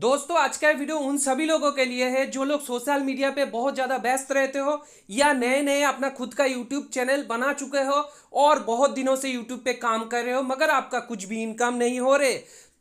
दोस्तों आज का वीडियो उन सभी लोगों के लिए है जो लोग सोशल मीडिया पे बहुत ज़्यादा व्यस्त रहते हो या नए नए अपना खुद का यूट्यूब चैनल बना चुके हो और बहुत दिनों से यूट्यूब पे काम कर रहे हो मगर आपका कुछ भी इनकम नहीं हो रहे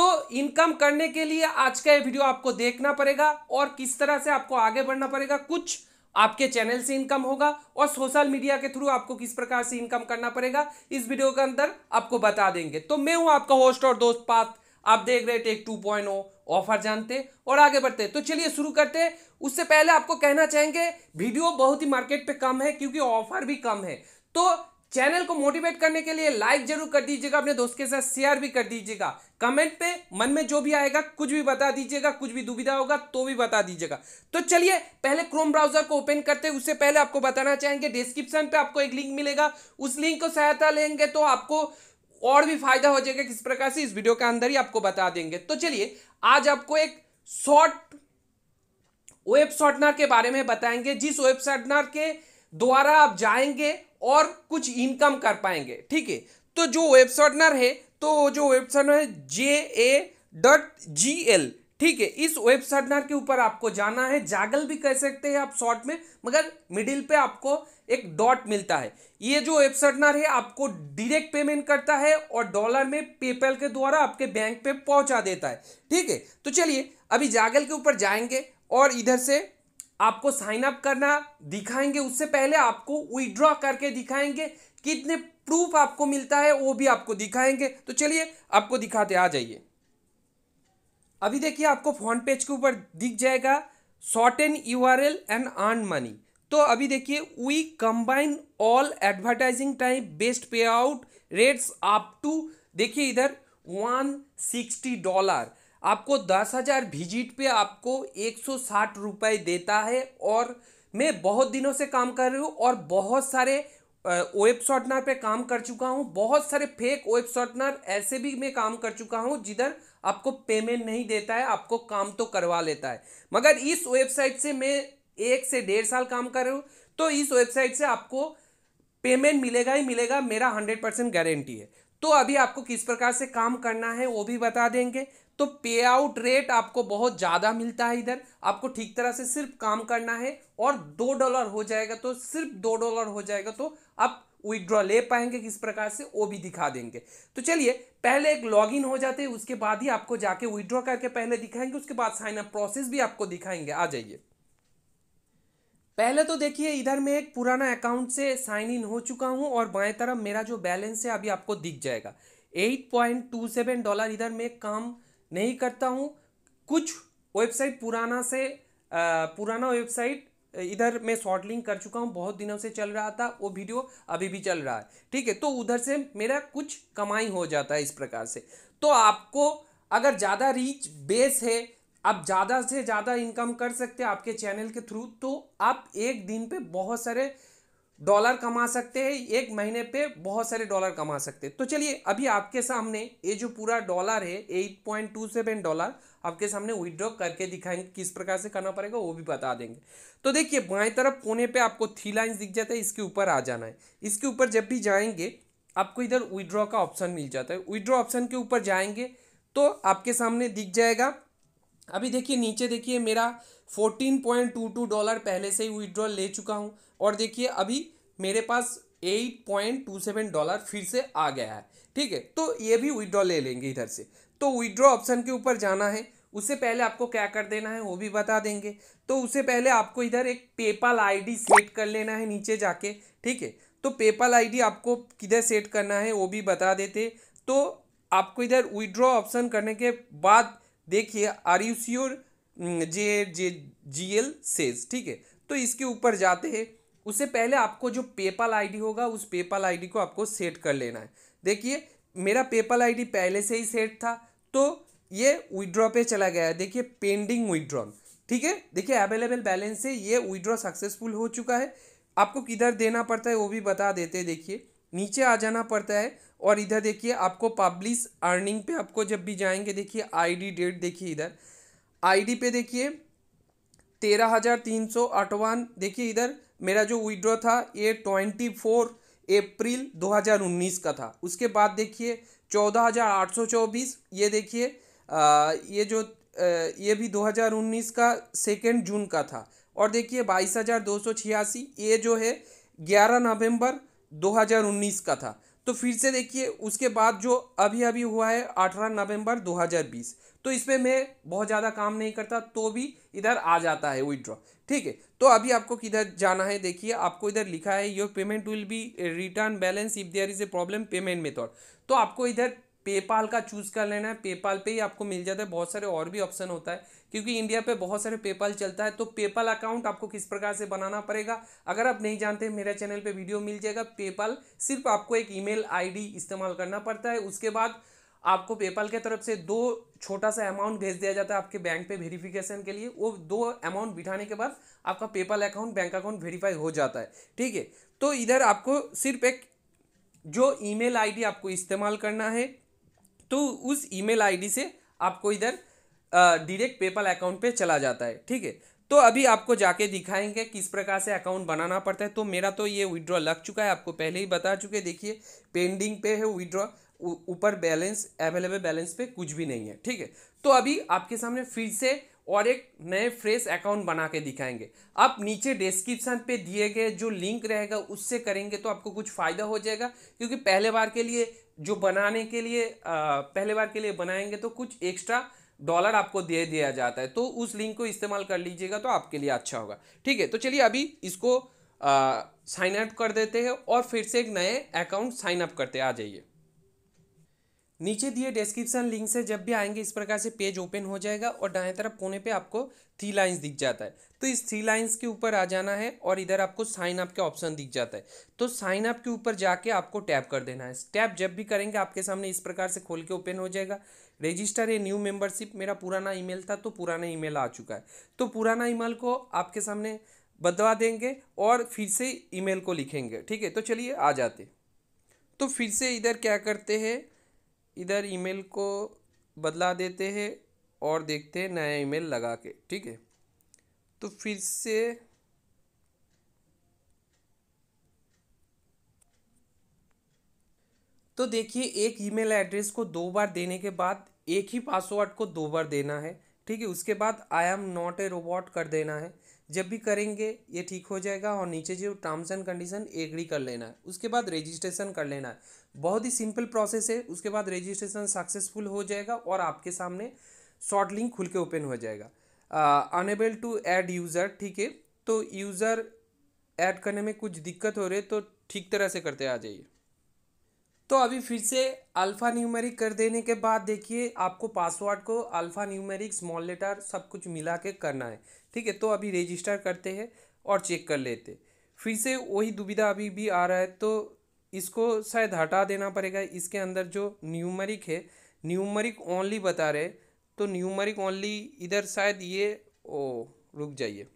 तो इनकम करने के लिए आज का ये वीडियो आपको देखना पड़ेगा और किस तरह से आपको आगे बढ़ना पड़ेगा कुछ आपके चैनल से इनकम होगा और सोशल मीडिया के थ्रू आपको किस प्रकार से इनकम करना पड़ेगा इस वीडियो के अंदर आपको बता देंगे तो मैं हूं आपका होस्ट और दोस्त पात आप देख रहे टेक टू पॉइंट ऑफर जानते और आगे बढ़ते तो चलिए शुरू करते उससे पहले आपको कहना चाहेंगे वीडियो बहुत ही मार्केट पे कम है क्योंकि ऑफर भी कम है तो चैनल को मोटिवेट करने के लिए लाइक जरूर कर दीजिएगा अपने दोस्त के साथ शेयर भी कर दीजिएगा कमेंट पे मन में जो भी आएगा कुछ भी बता दीजिएगा कुछ भी दुविधा होगा तो भी बता दीजिएगा तो चलिए पहले क्रोम ब्राउजर को ओपन करते हैं उससे पहले आपको बताना चाहेंगे डिस्क्रिप्शन पे आपको एक लिंक मिलेगा उस लिंक को सहायता लेंगे तो आपको और भी फायदा हो जाएगा किस प्रकार से इस वीडियो के अंदर ही आपको बता देंगे तो चलिए आज आपको एक शॉर्ट वेब शॉर्टनर के बारे में बताएंगे जिस वेब शॉर्टनर के द्वारा आप जाएंगे और कुछ इनकम कर पाएंगे ठीक है तो जो वेब शॉर्टनर है तो जो वेब शॉर्टनर है जे ए डॉट जी एल ठीक है इस वेब सेमिनार के ऊपर आपको जाना है जागल भी कह सकते हैं आप शॉर्ट में मगर मिडिल पे आपको एक डॉट मिलता है ये जो वेब सेमिनार है आपको डायरेक्ट पेमेंट करता है और डॉलर में पेपल के द्वारा आपके बैंक पे पहुंचा देता है ठीक है तो चलिए अभी जागल के ऊपर जाएंगे और इधर से आपको साइन अप करना दिखाएंगे उससे पहले आपको विड्रॉ करके दिखाएंगे कितने प्रूफ आपको मिलता है वो भी आपको दिखाएंगे तो चलिए आपको दिखाते आ जाइए अभी देखिए आपको फ्रंट पेज के ऊपर दिख जाएगा shorten U R L and earn money तो अभी देखिए we combine all advertising time best payout rates up to देखिए इधर वन सिक्सटी डॉलर आपको दस हज़ार विजिट पे आपको एक सौ साठ रुपए देता है और मैं बहुत दिनों से काम कर रही हूँ और बहुत सारे वेब शॉर्टनर पे काम कर चुका हूँ बहुत सारे फेक वेब शॉर्टनर ऐसे भी मैं काम कर चुका हूँ जिधर आपको पेमेंट नहीं देता है आपको काम तो करवा लेता है मगर इस वेबसाइट से मैं एक से डेढ़ साल काम कर रहा हूँ तो इस वेबसाइट से आपको पेमेंट मिलेगा ही मिलेगा मेरा हंड्रेड परसेंट गारंटी है तो अभी आपको किस प्रकार से काम करना है वो भी बता देंगे तो पे आउट रेट आपको बहुत ज़्यादा मिलता है इधर आपको ठीक तरह से सिर्फ काम करना है और दो डॉलर हो जाएगा तो सिर्फ दो डॉलर हो जाएगा तो आप विड्रॉ ले पाएंगे किस प्रकार से वो भी दिखा देंगे तो चलिए पहले एक लॉगिन हो जाते हैं उसके बाद ही आपको जाके विड्रॉ करके पहले दिखाएंगे उसके बाद साइन अप प्रोसेस भी आपको दिखाएंगे आ जाइए पहले तो देखिए इधर मैं एक पुराना अकाउंट से साइन इन हो चुका हूँ और बाएं तरफ मेरा जो बैलेंस है अभी आपको दिख जाएगा eight point two seven dollar इधर मैं काम नहीं करता हूँ कुछ वेबसाइट पुराना से आ, पुराना वेबसाइट इधर मैं शॉर्ट लिंक कर चुका हूँ बहुत दिनों से चल रहा था वो वीडियो अभी भी चल रहा है ठीक है तो उधर से मेरा कुछ कमाई हो जाता है इस प्रकार से तो आपको अगर ज़्यादा रीच बेस है आप ज़्यादा से ज़्यादा इनकम कर सकते हैं आपके चैनल के थ्रू तो आप एक दिन पे बहुत सारे डॉलर कमा सकते हैं एक महीने पे बहुत सारे डॉलर कमा सकते हैं तो चलिए अभी आपके सामने ये जो पूरा डॉलर है eight point two seven dollar आपके सामने विड्रॉ करके दिखाएंगे किस प्रकार से करना पड़ेगा वो भी बता देंगे तो देखिए बाएँ तरफ कोने पर आपको थ्री लाइन्स दिख जाता है इसके ऊपर आ जाना है इसके ऊपर जब भी जाएंगे आपको इधर विड्रॉ का ऑप्शन मिल जाता है विड्रॉ ऑप्शन के ऊपर जाएंगे तो आपके सामने दिख जाएगा अभी देखिए नीचे देखिए मेरा fourteen point two two dollar पहले से ही विड्रॉल ले चुका हूँ और देखिए अभी मेरे पास eight point two seven dollar फिर से आ गया है ठीक है तो ये भी विड्रॉ ले लेंगे इधर से तो विड्रॉ ऑप्शन के ऊपर जाना है उससे पहले आपको क्या कर देना है वो भी बता देंगे तो उससे पहले आपको इधर एक पेपाल आईडी सेट कर लेना है नीचे जाके ठीक है तो पेपाल आईडी आपको किधर सेट करना है वो भी बता देते तो आपको इधर विड्रॉ ऑप्शन करने के बाद देखिए are you sure J J G L says ठीक है तो इसके ऊपर जाते हैं उससे पहले आपको जो पेपल आईडी होगा उस पेपल आईडी को आपको सेट कर लेना है देखिए मेरा पेपल आईडी पहले से ही सेट था तो ये विड्रॉ पे चला गया है देखिए पेंडिंग विड्रॉन ठीक है देखिए अवेलेबल बैलेंस से ये विड्रॉ सक्सेसफुल हो चुका है आपको किधर देना पड़ता है वो भी बता देते हैं देखिए नीचे आ जाना पड़ता है और इधर देखिए आपको पब्लिश अर्निंग पे आपको जब भी जाएंगे देखिए आईडी डेट देखिए इधर आईडी पे देखिए तेरह हज़ार तीन सौ अठवन देखिए इधर मेरा जो विड्रॉ था ये ट्वेंटी फोर अप्रैल दो हज़ार उन्नीस का था उसके बाद देखिए चौदह हजार आठ सौ चौबीस ये देखिए ये जो आ, ये भी दो हज़ार उन्नीस का सेकेंड जून का था और देखिए बाईस हज़ार दो सौ छियासी ये जो है ग्यारह नवम्बर 2019 का था तो फिर से देखिए उसके बाद जो अभी अभी हुआ है अठारह नवंबर 2020 तो इसमें मैं बहुत ज़्यादा काम नहीं करता तो भी इधर आ जाता है विदड्रॉ ठीक है तो अभी आपको किधर जाना है देखिए आपको इधर लिखा है your payment will be return balance if there is a problem payment method तो आपको इधर पेपाल का चूज़ कर लेना है पेपाल पे ही आपको मिल जाता है बहुत सारे और भी ऑप्शन होता है क्योंकि इंडिया पे बहुत सारे पेपाल चलता है तो पेपाल अकाउंट आपको किस प्रकार से बनाना पड़ेगा अगर आप नहीं जानते मेरे चैनल पे वीडियो मिल जाएगा पेपाल सिर्फ आपको एक ईमेल आईडी इस्तेमाल करना पड़ता है उसके बाद आपको पेपाल के तरफ से दो छोटा सा अमाउंट भेज दिया जाता है आपके बैंक पे वेरिफिकेशन के लिए वो दो अमाउंट बिठाने के बाद आपका PayPal account bank account verify हो जाता है ठीक है तो इधर आपको सिर्फ एक जो ईमेल आईडी आपको इस्तेमाल करना है तो उस ईमेल आईडी से आपको इधर डायरेक्ट पेपल अकाउंट पे चला जाता है ठीक है तो अभी आपको जाके दिखाएंगे किस प्रकार से अकाउंट बनाना पड़ता है तो मेरा तो ये विड्रॉ लग चुका है आपको पहले ही बता चुके देखिए पेंडिंग पे है विड्रॉ ऊपर बैलेंस अवेलेबल बैलेंस पे कुछ भी नहीं है ठीक है तो अभी आपके सामने फिर से और एक नए फ्रेश अकाउंट बना के दिखाएंगे आप नीचे डिस्क्रिप्शन पे दिए गए जो लिंक रहेगा उससे करेंगे तो आपको कुछ फ़ायदा हो जाएगा क्योंकि पहले बार के लिए जो बनाने के लिए आ, पहले बार के लिए बनाएंगे तो कुछ एक्स्ट्रा डॉलर आपको दे दिया जाता है तो उस लिंक को इस्तेमाल कर लीजिएगा तो आपके लिए अच्छा होगा ठीक है तो चलिए अभी इसको साइन अप कर देते हैं और फिर से एक नए अकाउंट साइन अप करते आ जाइए नीचे दिए डिस्क्रिप्शन लिंक से जब भी आएंगे इस प्रकार से पेज ओपन हो जाएगा और दाएं तरफ कोने पे आपको थ्री लाइंस दिख जाता है तो इस थ्री लाइंस के ऊपर आ जाना है और इधर आपको साइन अप के ऑप्शन दिख जाता है तो साइन अप के ऊपर जाके आपको टैप कर देना है टैप जब भी करेंगे आपके सामने इस प्रकार से खोल के ओपन हो जाएगा रजिस्टर ए न्यू मेंबरशिप मेरा पुराना ईमेल था तो पुराना ईमेल आ चुका है तो पुराना ईमेल को आपके सामने बदवा देंगे और फिर से ईमेल को लिखेंगे ठीक है तो चलिए आ जाते तो फिर से इधर क्या करते हैं इधर ईमेल को बदला देते हैं और देखते हैं नया ईमेल लगा के ठीक है तो फिर से तो देखिए एक ईमेल एड्रेस को दो बार देने के बाद एक ही पासवर्ड को दो बार देना है ठीक है उसके बाद I am not a robot कर देना है जब भी करेंगे ये ठीक हो जाएगा और नीचे जो टर्म्स एंड कंडीशन एग्री कर लेना है उसके बाद रजिस्ट्रेशन कर लेना है बहुत ही सिंपल प्रोसेस है उसके बाद रजिस्ट्रेशन सक्सेसफुल हो जाएगा और आपके सामने शॉर्ट लिंक खुल के ओपन हो जाएगा अनेबल टू ऐड यूज़र ठीक है तो यूज़र ऐड करने में कुछ दिक्कत हो रही है तो ठीक तरह से करते आ जाइए तो अभी फिर से अल्फ़ा न्यूमेरिक कर देने के बाद देखिए आपको पासवर्ड को अल्फ़ा न्यूमेरिक स्मॉल लेटर सब कुछ मिला के करना है ठीक है तो अभी रजिस्टर करते हैं और चेक कर लेते फिर से वही दुविधा अभी भी आ रहा है तो इसको शायद हटा देना पड़ेगा इसके अंदर जो न्यूमरिक है न्यूमरिक ओनली बता रहे तो न्यूमरिक ओनली इधर शायद ये ओ रुक जाइए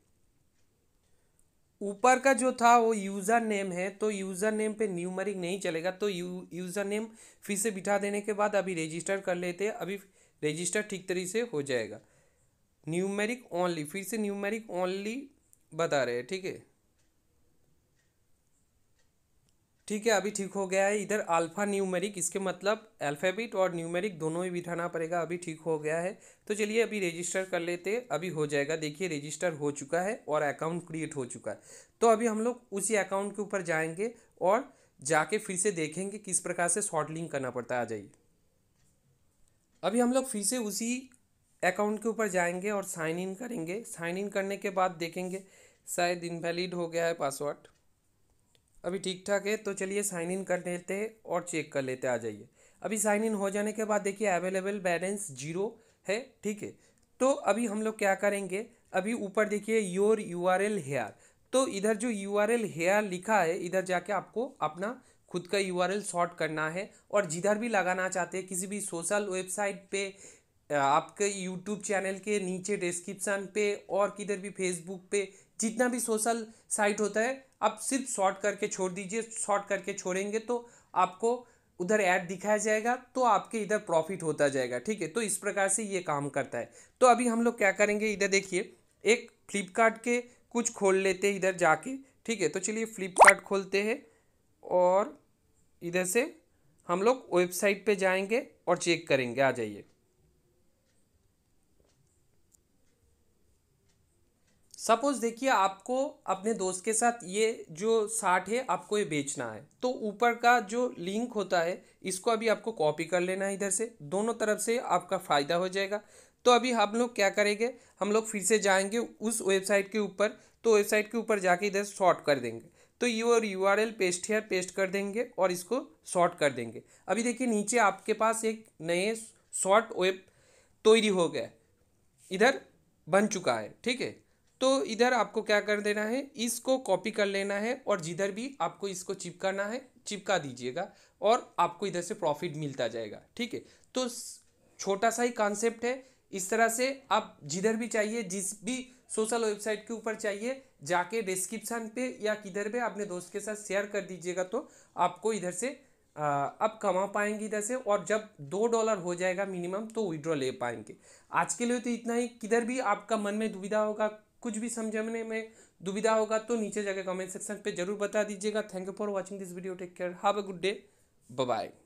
ऊपर का जो था वो यूज़र नेम है तो यूज़र नेम पे न्यूमरिक नहीं चलेगा तो यू यूज़र नेम फिर से बिठा देने के बाद अभी रजिस्टर कर लेते हैं अभी रजिस्टर ठीक तरीके से हो जाएगा न्यूमेरिक ओनली फिर से न्यूमेरिक ओनली बता रहे हैं ठीक है ठीक है अभी ठीक हो गया है इधर अल्फ़ा न्यूमेरिक इसके मतलब अल्फ़ाबेट और न्यूमेरिक दोनों ही बिठाना पड़ेगा अभी ठीक हो गया है तो चलिए अभी रजिस्टर कर लेते अभी हो जाएगा देखिए रजिस्टर हो चुका है और अकाउंट क्रिएट हो चुका है तो अभी हम लोग उसी अकाउंट के ऊपर जाएंगे और जाके फिर से देखेंगे किस प्रकार से शॉर्ट लिंक करना पड़ता है आ जाइए अभी हम लोग फिर से उसी अकाउंट के ऊपर जाएंगे और साइन इन करेंगे साइन इन करने के बाद देखेंगे शायद इनवैलिड हो गया है पासवर्ड अभी ठीक ठाक है तो चलिए साइन इन कर लेते हैं और चेक कर लेते आ जाइए अभी साइन इन हो जाने के बाद देखिए अवेलेबल बैलेंस जीरो है ठीक है तो अभी हम लोग क्या करेंगे अभी ऊपर देखिए your U R L here तो इधर जो यू आर एल हेयर लिखा है इधर जाके आपको अपना खुद का यू आर एल शॉर्ट करना है और जिधर भी लगाना चाहते हैं किसी भी सोशल वेबसाइट पे आपके यूट्यूब चैनल के नीचे डिस्क्रिप्शन पे और किधर भी फेसबुक पे जितना भी सोशल साइट होता है आप सिर्फ शॉर्ट करके छोड़ दीजिए शॉर्ट करके छोड़ेंगे तो आपको उधर ऐड दिखाया जाएगा तो आपके इधर प्रॉफिट होता जाएगा ठीक है तो इस प्रकार से ये काम करता है तो अभी हम लोग क्या करेंगे इधर देखिए एक फ्लिपकार्ट के कुछ खोल लेते हैं इधर जाके ठीक है तो चलिए फ्लिपकार्ट खोलते हैं और इधर से हम लोग वेबसाइट पे जाएंगे और चेक करेंगे आ जाइए सपोज़ देखिए आपको अपने दोस्त के साथ ये जो साठ है आपको ये बेचना है तो ऊपर का जो लिंक होता है इसको अभी आपको कॉपी कर लेना है इधर से दोनों तरफ से आपका फ़ायदा हो जाएगा तो अभी हम लोग क्या करेंगे हम लोग फिर से जाएंगे उस वेबसाइट के ऊपर तो वेबसाइट के ऊपर जाके इधर शॉर्ट कर देंगे तो और U R L paste here paste कर देंगे और इसको शॉर्ट कर देंगे अभी देखिए नीचे आपके पास एक नए शॉर्ट वेब तैयारी हो गया इधर बन चुका है ठीक है तो इधर आपको क्या कर देना है इसको कॉपी कर लेना है और जिधर भी आपको इसको चिपकाना है चिपका दीजिएगा और आपको इधर से प्रॉफिट मिलता जाएगा ठीक है तो छोटा सा ही कॉन्सेप्ट है इस तरह से आप जिधर भी चाहिए जिस भी सोशल वेबसाइट के ऊपर चाहिए जाके डिस्क्रिप्शन पे या किधर पे अपने दोस्त के साथ शेयर कर दीजिएगा तो आपको इधर से आ, आप कमा पाएंगे इधर से और जब दो डॉलर हो जाएगा मिनिमम तो विड्रॉ ले पाएंगे आज के लिए तो इतना ही किधर भी आपका मन में दुविधा होगा कुछ भी समझने में दुविधा होगा तो नीचे जाकर कमेंट सेक्शन पे जरूर बता दीजिएगा thank you for watching this video take care have a good day bye